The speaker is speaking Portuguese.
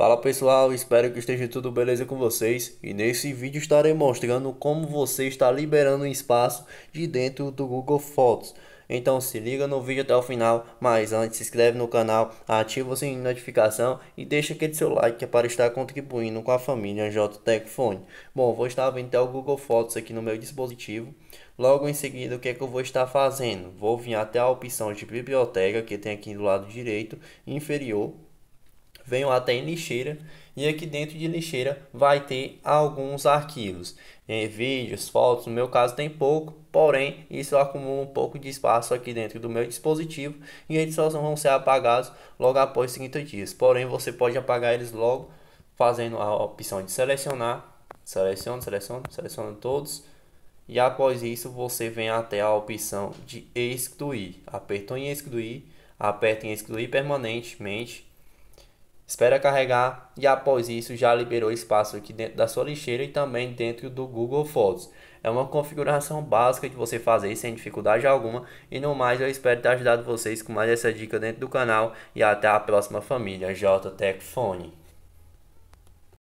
Fala pessoal, espero que esteja tudo beleza com vocês e nesse vídeo estarei mostrando como você está liberando espaço de dentro do Google Fotos. Então se liga no vídeo até o final, mas antes se inscreve no canal, ativa o sininho de notificação e deixa aquele seu like para estar contribuindo com a família JTEC Phone. Bom, vou estar abrindo até o Google Fotos aqui no meu dispositivo. Logo em seguida, o que é que eu vou estar fazendo? Vou vir até a opção de biblioteca que tem aqui do lado direito inferior venham até em lixeira e aqui dentro de lixeira vai ter alguns arquivos, é, vídeos, fotos, no meu caso tem pouco, porém isso acumula um pouco de espaço aqui dentro do meu dispositivo e eles só vão ser apagados logo após 50 dias, porém você pode apagar eles logo fazendo a opção de selecionar, seleciono, seleciono, seleciono todos e após isso você vem até a opção de excluir, apertou em excluir, aperta em excluir permanentemente Espera carregar e após isso já liberou espaço aqui dentro da sua lixeira e também dentro do Google Fotos. É uma configuração básica de você fazer sem dificuldade alguma. E no mais eu espero ter ajudado vocês com mais essa dica dentro do canal. E até a próxima família, JTech Phone.